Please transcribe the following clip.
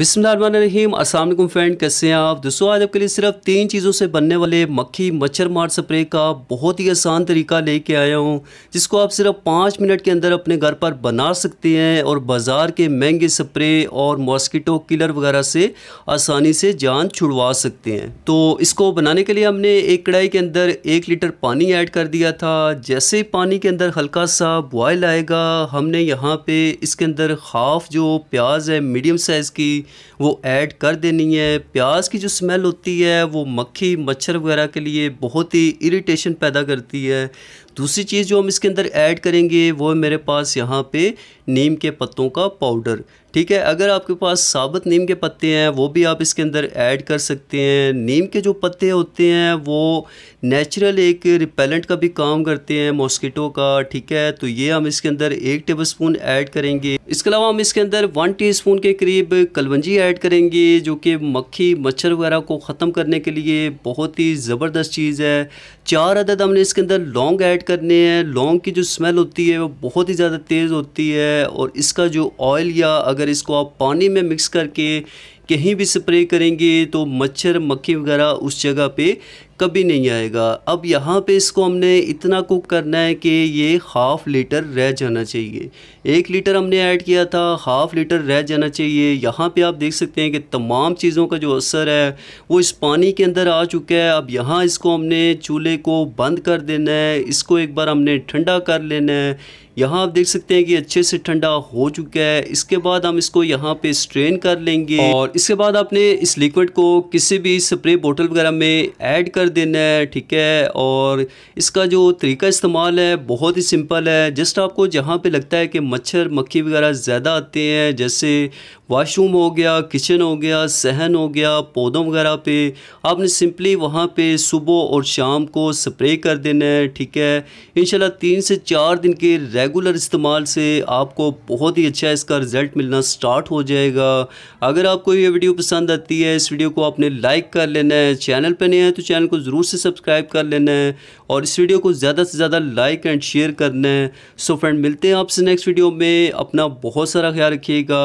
अस्सलाम वालेकुम फ्रेंड कैसे हैं आप दोस्तों आज आपके लिए सिर्फ तीन चीज़ों से बनने वाले मक्खी मच्छर मार स्प्रे का बहुत ही आसान तरीका लेके आया हूँ जिसको आप सिर्फ पाँच मिनट के अंदर अपने घर पर बना सकते हैं और बाज़ार के महंगे स्प्रे और मॉस्किटो किलर वगैरह से आसानी से जान छुड़वा सकते हैं तो इसको बनाने के लिए हमने एक कढ़ाई के अंदर एक लीटर पानी ऐड कर दिया था जैसे पानी के अंदर हल्का सा बॉयल आएगा हमने यहाँ पर इसके अंदर हाफ जो प्याज है मीडियम साइज़ की वो ऐड कर देनी है प्याज की जो स्मेल होती है वो मक्खी मच्छर वगैरह के लिए बहुत ही इरिटेशन पैदा करती है दूसरी चीज़ जो हम इसके अंदर ऐड करेंगे वो है मेरे पास यहाँ पे नीम के पत्तों का पाउडर ठीक है अगर आपके पास साबित नीम के पत्ते हैं वो भी आप इसके अंदर ऐड कर सकते हैं नीम के जो पत्ते होते हैं वो नेचुरल एक रिपेलेंट का भी काम करते हैं मॉस्किटो का ठीक है तो ये हम इसके अंदर एक टेबल स्पून ऐड करेंगे इसके अलावा हम इसके अंदर वन टीस्पून के करीब कलवंजी ऐड करेंगे जो कि मक्खी मच्छर वगैरह को ख़त्म करने के लिए बहुत ही ज़बरदस्त चीज़ है चार अदद हमने इसके अंदर लौंग ऐड करने हैं लौंग की जो स्मेल होती है वो बहुत ही ज़्यादा तेज़ होती है और इसका जो ऑयल या अगर अगर इसको आप पानी में मिक्स करके कहीं भी स्प्रे करेंगे तो मच्छर मक्खी वगैरह उस जगह पे कभी नहीं आएगा अब यहाँ पे इसको हमने इतना कुक करना है कि ये हाफ़ लीटर रह जाना चाहिए एक लीटर हमने ऐड किया था हाफ़ लीटर रह जाना चाहिए यहाँ पे आप देख सकते हैं कि तमाम चीज़ों का जो असर है वो इस पानी के अंदर आ चुका है अब यहाँ इसको हमने चूल्हे को बंद कर देना है इसको एक बार हमने ठंडा कर लेना है यहाँ आप देख सकते हैं कि अच्छे से ठंडा हो चुका है इसके बाद हम इसको यहाँ पे स्ट्रेन कर लेंगे और इसके बाद आपने इस लिक्विड को किसी भी स्प्रे बोतल वगैरह में ऐड कर देना है ठीक है और इसका जो तरीका इस्तेमाल है बहुत ही सिंपल है जस्ट आपको जहाँ पर लगता है कि मच्छर मक्खी वगैरह ज़्यादा आते हैं जैसे वॉशरूम हो गया किचन हो गया सहन हो गया पौधों वगैरह पे आपने सिंपली वहाँ पे सुबह और शाम को स्प्रे कर देना है ठीक है इन तीन से चार दिन के रेगुलर इस्तेमाल से आपको बहुत ही अच्छा इसका रिज़ल्ट मिलना स्टार्ट हो जाएगा अगर आपको ये वीडियो पसंद आती है इस वीडियो को आपने लाइक कर लेना है चैनल पर नहीं है तो चैनल को ज़रूर से सब्सक्राइब कर लेना है और इस वीडियो को ज़्यादा से ज़्यादा लाइक एंड शेयर करना है सो फ्रेंड मिलते हैं आपसे नेक्स्ट वीडियो में अपना बहुत सारा ख्याल रखिएगा